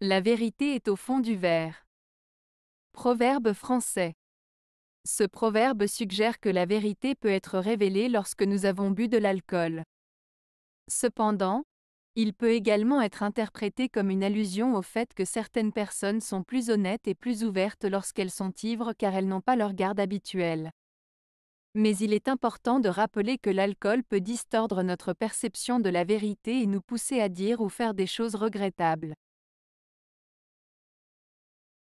La vérité est au fond du verre. Proverbe français. Ce proverbe suggère que la vérité peut être révélée lorsque nous avons bu de l'alcool. Cependant, il peut également être interprété comme une allusion au fait que certaines personnes sont plus honnêtes et plus ouvertes lorsqu'elles sont ivres car elles n'ont pas leur garde habituelle. Mais il est important de rappeler que l'alcool peut distordre notre perception de la vérité et nous pousser à dire ou faire des choses regrettables.